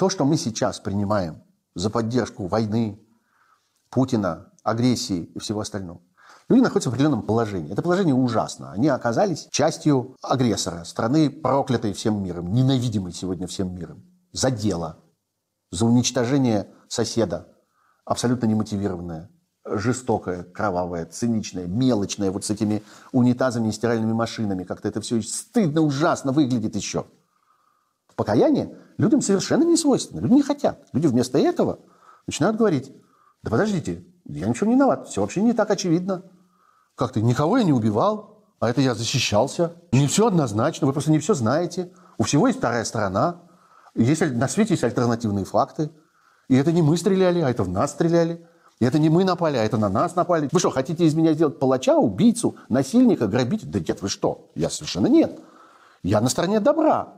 То, что мы сейчас принимаем за поддержку войны, Путина, агрессии и всего остального, люди находятся в определенном положении. Это положение ужасно. Они оказались частью агрессора, страны, проклятой всем миром, ненавидимой сегодня всем миром. За дело, за уничтожение соседа, абсолютно немотивированное, жестокое, кровавое, циничное, мелочное, вот с этими унитазами и стиральными машинами. Как-то это все стыдно, ужасно выглядит еще. Покаяние людям совершенно не свойственно. Люди не хотят. Люди вместо этого начинают говорить, да подождите, я ничего не виноват, все вообще не так очевидно. Как ты, никого я не убивал, а это я защищался. Не все однозначно, вы просто не все знаете. У всего есть вторая сторона. Есть, на свете есть альтернативные факты. И это не мы стреляли, а это в нас стреляли. И это не мы напали, а это на нас напали. Вы что, хотите из меня сделать палача, убийцу, насильника, грабителя? Да нет, вы что? Я совершенно нет. Я на стороне добра.